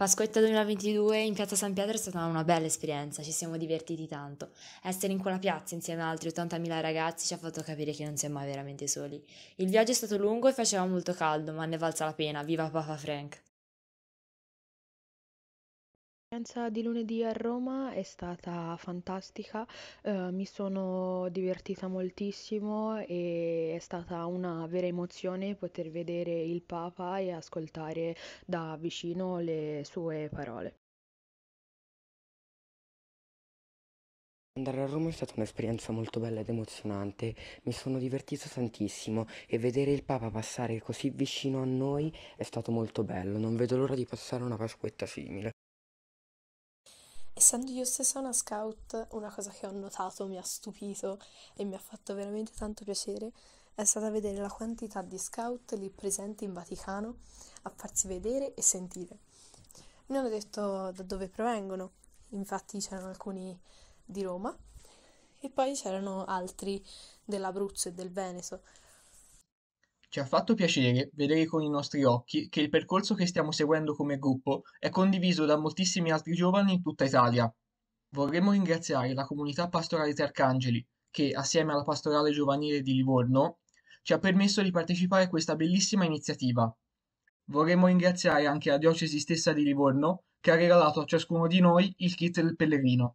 Pasquetta 2022 in piazza San Pietro è stata una bella esperienza, ci siamo divertiti tanto. Essere in quella piazza insieme ad altri 80.000 ragazzi ci ha fatto capire che non siamo mai veramente soli. Il viaggio è stato lungo e faceva molto caldo, ma ne valsa la pena, viva Papa Frank! L'esperienza di lunedì a Roma è stata fantastica, eh, mi sono divertita moltissimo e è stata una vera emozione poter vedere il Papa e ascoltare da vicino le sue parole. Andare a Roma è stata un'esperienza molto bella ed emozionante, mi sono divertito tantissimo e vedere il Papa passare così vicino a noi è stato molto bello, non vedo l'ora di passare una Pasquetta simile essendo io stessa una scout, una cosa che ho notato mi ha stupito e mi ha fatto veramente tanto piacere è stata vedere la quantità di scout lì presenti in Vaticano a farsi vedere e sentire. Mi hanno detto da dove provengono, infatti c'erano alcuni di Roma e poi c'erano altri dell'Abruzzo e del Veneto. Ci ha fatto piacere vedere con i nostri occhi che il percorso che stiamo seguendo come gruppo è condiviso da moltissimi altri giovani in tutta Italia. Vorremmo ringraziare la comunità pastorale Arcangeli che, assieme alla pastorale giovanile di Livorno, ci ha permesso di partecipare a questa bellissima iniziativa. Vorremmo ringraziare anche la diocesi stessa di Livorno che ha regalato a ciascuno di noi il kit del pellegrino.